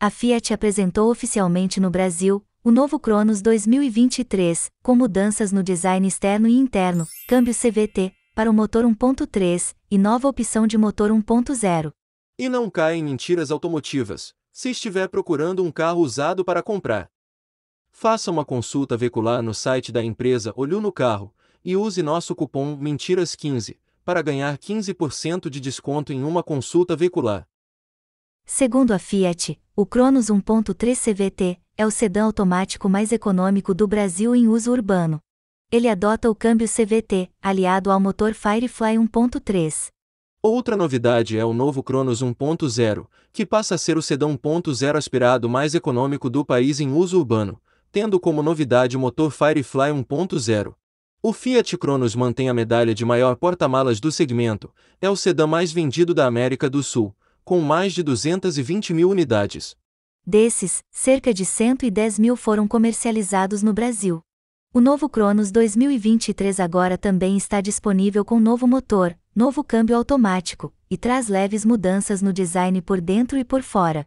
A Fiat apresentou oficialmente no Brasil o novo Cronos 2023, com mudanças no design externo e interno, câmbio CVT para o motor 1.3 e nova opção de motor 1.0. E não caia em mentiras automotivas, se estiver procurando um carro usado para comprar. Faça uma consulta veicular no site da empresa Olho no Carro e use nosso cupom MENTIRAS15 para ganhar 15% de desconto em uma consulta veicular. Segundo a Fiat, o Cronos 1.3 CVT é o sedã automático mais econômico do Brasil em uso urbano. Ele adota o câmbio CVT, aliado ao motor Firefly 1.3. Outra novidade é o novo Cronos 1.0, que passa a ser o sedã 1.0 aspirado mais econômico do país em uso urbano, tendo como novidade o motor Firefly 1.0. O Fiat Cronos mantém a medalha de maior porta-malas do segmento, é o sedã mais vendido da América do Sul, com mais de 220 mil unidades. Desses, cerca de 110 mil foram comercializados no Brasil. O novo Cronos 2023 agora também está disponível com novo motor, novo câmbio automático, e traz leves mudanças no design por dentro e por fora.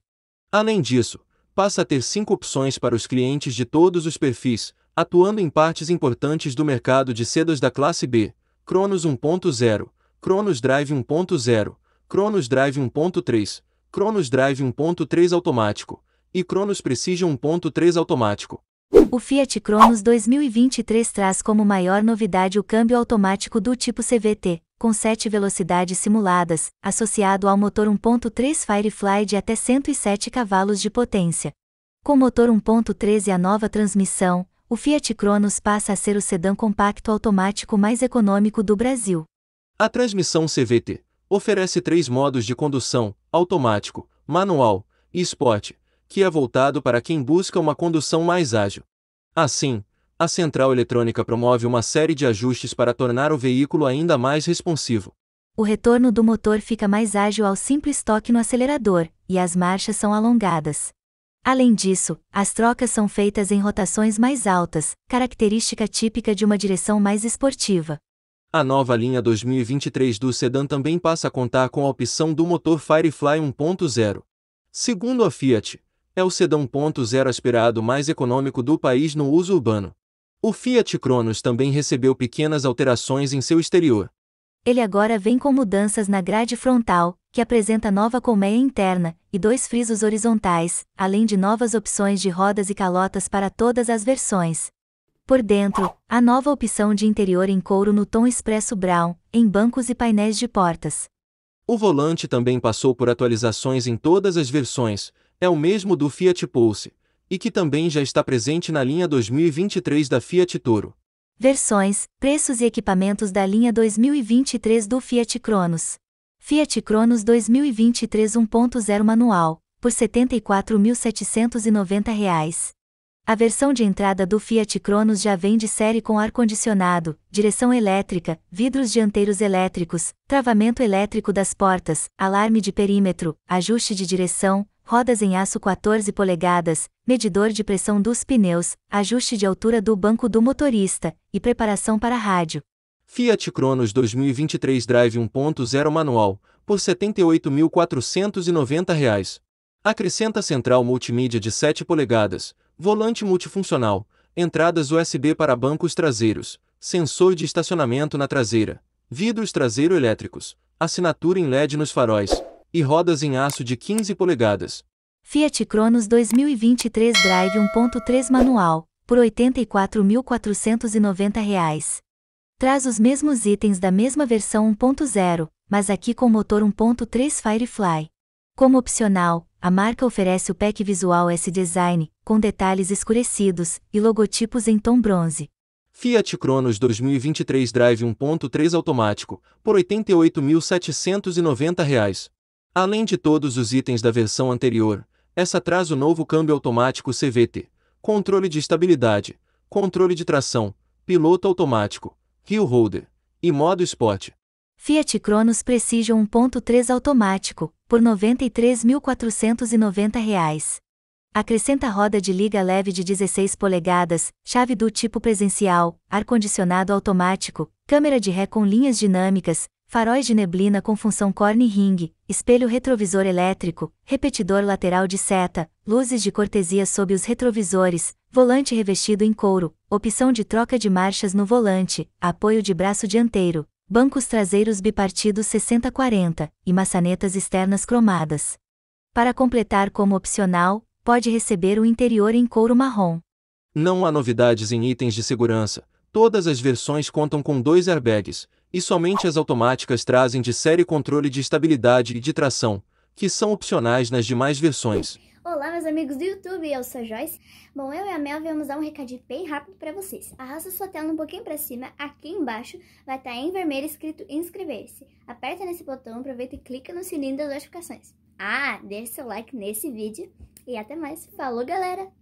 Além disso, passa a ter cinco opções para os clientes de todos os perfis, atuando em partes importantes do mercado de sedas da classe B: Cronos 1.0, Cronos Drive 1.0, Cronos Drive 1.3, Cronos Drive 1.3 automático e Cronos Precision 1.3 automático. O Fiat Cronos 2023 traz como maior novidade o câmbio automático do tipo CVT, com 7 velocidades simuladas, associado ao motor 1.3 Firefly de até 107 cavalos de potência. Com motor 1.3 e a nova transmissão, o Fiat Cronos passa a ser o sedã compacto automático mais econômico do Brasil. A transmissão CVT oferece três modos de condução: automático, manual e esporte, que é voltado para quem busca uma condução mais ágil. Assim, a central eletrônica promove uma série de ajustes para tornar o veículo ainda mais responsivo. O retorno do motor fica mais ágil ao simples toque no acelerador, e as marchas são alongadas. Além disso, as trocas são feitas em rotações mais altas, característica típica de uma direção mais esportiva. A nova linha 2023 do sedã também passa a contar com a opção do motor Firefly 1.0. Segundo a Fiat, é o sedã 1.0 aspirado mais econômico do país no uso urbano. O Fiat Cronos também recebeu pequenas alterações em seu exterior. Ele agora vem com mudanças na grade frontal, que apresenta nova colmeia interna e dois frisos horizontais, além de novas opções de rodas e calotas para todas as versões. Por dentro, a nova opção de interior em couro no tom expresso brown, em bancos e painéis de portas. O volante também passou por atualizações em todas as versões, é o mesmo do Fiat Pulse, e que também já está presente na linha 2023 da Fiat Toro. Versões, preços e equipamentos da linha 2023 do Fiat Cronos. Fiat Cronos 2023 1.0 manual, por R$ 74.790. A versão de entrada do Fiat Cronos já vem de série com ar-condicionado, direção elétrica, vidros dianteiros elétricos, travamento elétrico das portas, alarme de perímetro, ajuste de direção, rodas em aço 14 polegadas, medidor de pressão dos pneus, ajuste de altura do banco do motorista e preparação para rádio. Fiat Cronos 2023 Drive 1.0 manual, por R$ 78.490. Acrescenta central multimídia de 7 polegadas, volante multifuncional, entradas USB para bancos traseiros, sensor de estacionamento na traseira, vidros traseiro elétricos, assinatura em LED nos faróis e rodas em aço de 15 polegadas. Fiat Cronos 2023 Drive 1.3 manual, por R$ 84.490. Traz os mesmos itens da mesma versão 1.0, mas aqui com motor 1.3 Firefly. Como opcional, a marca oferece o pack visual S Design, com detalhes escurecidos e logotipos em tom bronze. Fiat Cronos 2023 Drive 1.3 automático, por R$ 88.790. Além de todos os itens da versão anterior, essa traz o novo câmbio automático CVT, controle de estabilidade, controle de tração, piloto automático, heel holder e modo esporte. Fiat Cronos Precision 1.3 automático, por R$ 93.490. Acrescenta roda de liga leve de 16 polegadas, chave do tipo presencial, ar-condicionado automático, câmera de ré com linhas dinâmicas, faróis de neblina com função corn ring, espelho retrovisor elétrico, repetidor lateral de seta, luzes de cortesia sob os retrovisores, volante revestido em couro, opção de troca de marchas no volante, apoio de braço dianteiro, bancos traseiros bipartidos 60-40 e maçanetas externas cromadas. Para completar como opcional, pode receber o interior em couro marrom. Não há novidades em itens de segurança. Todas as versões contam com dois airbags, e somente as automáticas trazem de série controle de estabilidade e de tração, que são opcionais nas demais versões. Olá, meus amigos do YouTube, eu sou a Joyce. Bom, eu e a Mel vamos dar um recadinho bem rápido para vocês. Arrasta sua tela um pouquinho para cima, aqui embaixo vai estar tá em vermelho escrito inscrever-se. Aperta nesse botão, aproveita e clica no sininho das notificações. Ah, deixa seu like nesse vídeo e até mais. Falou, galera!